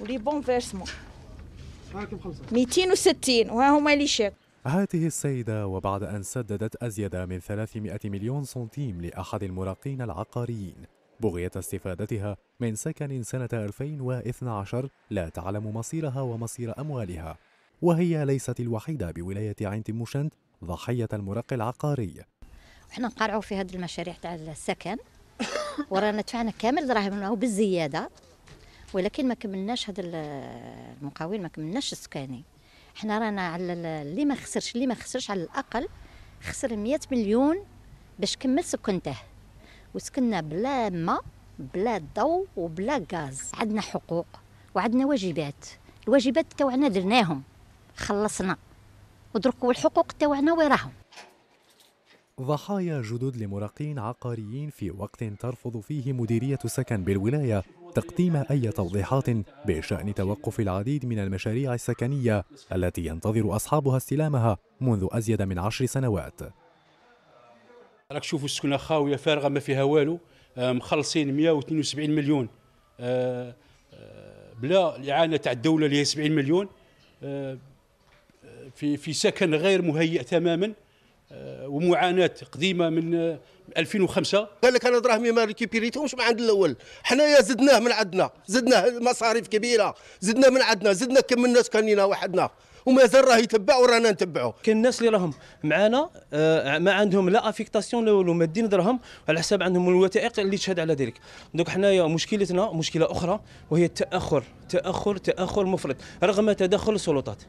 ولي بون فيرسمون 260 وها هما لي شيك هذه السيدة وبعد أن سددت أزيد من 300 مليون سنتيم لأحد المراقين العقاريين بغية استفادتها من سكن سنة 2012 لا تعلم مصيرها ومصير أموالها وهي ليست الوحيدة بولاية عين تيموشنت ضحية المرق العقاري احنا نقارعوا في هذه المشاريع تاع السكن ورانا دفعنا كامل دراهمنا وبالزيادة ولكن ما كملناش هذا المقاول ما كملناش السكاني حنا رانا على اللي ما خسرش اللي ما خسرش على الاقل خسر 100 مليون باش كمل سكنته وسكننا بلا ما بلا ضوء وبلا غاز عندنا حقوق وعندنا واجبات الواجبات تاعنا درناهم خلصنا ودرك والحقوق تاعنا وراهم ضحايا جدد لمراقين عقاريين في وقت ترفض فيه مديرية سكن بالولاية تقديم أي توضيحات بشأن توقف العديد من المشاريع السكنية التي ينتظر أصحابها استلامها منذ أزيد من عشر سنوات راك تشوفوا السكنة خاوية فارغة ما فيها والو آه، مخلصين 172 مليون آه، آه، بلا الإعانة تاع الدولة اللي هي 70 مليون في في سكن غير مهيئ تماما آه، ومعاناه قديمه من 2005 قال لك انا دراهمي ما ريكيبيريتهمش من عند الاول حنايا زدناه من عندنا زدناه مصاريف كبيره زدناه من عندنا زدنا كم من الناس كانينا وحدنا ومازال راه يتبع ورانا نتبعوا كاين الناس اللي راهم معانا آه، ما عندهم لا افيكتاسيون لا والو مادين درهم على حساب عندهم الوثائق اللي تشهد على ذلك دونك حنايا مشكلتنا مشكله اخرى وهي التاخر تاخر تاخر مفرط رغم تدخل السلطات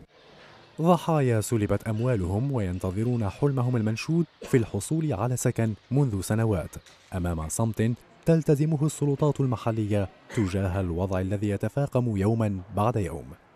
ضحايا سلبت أموالهم وينتظرون حلمهم المنشود في الحصول على سكن منذ سنوات أمام صمت تلتزمه السلطات المحلية تجاه الوضع الذي يتفاقم يوما بعد يوم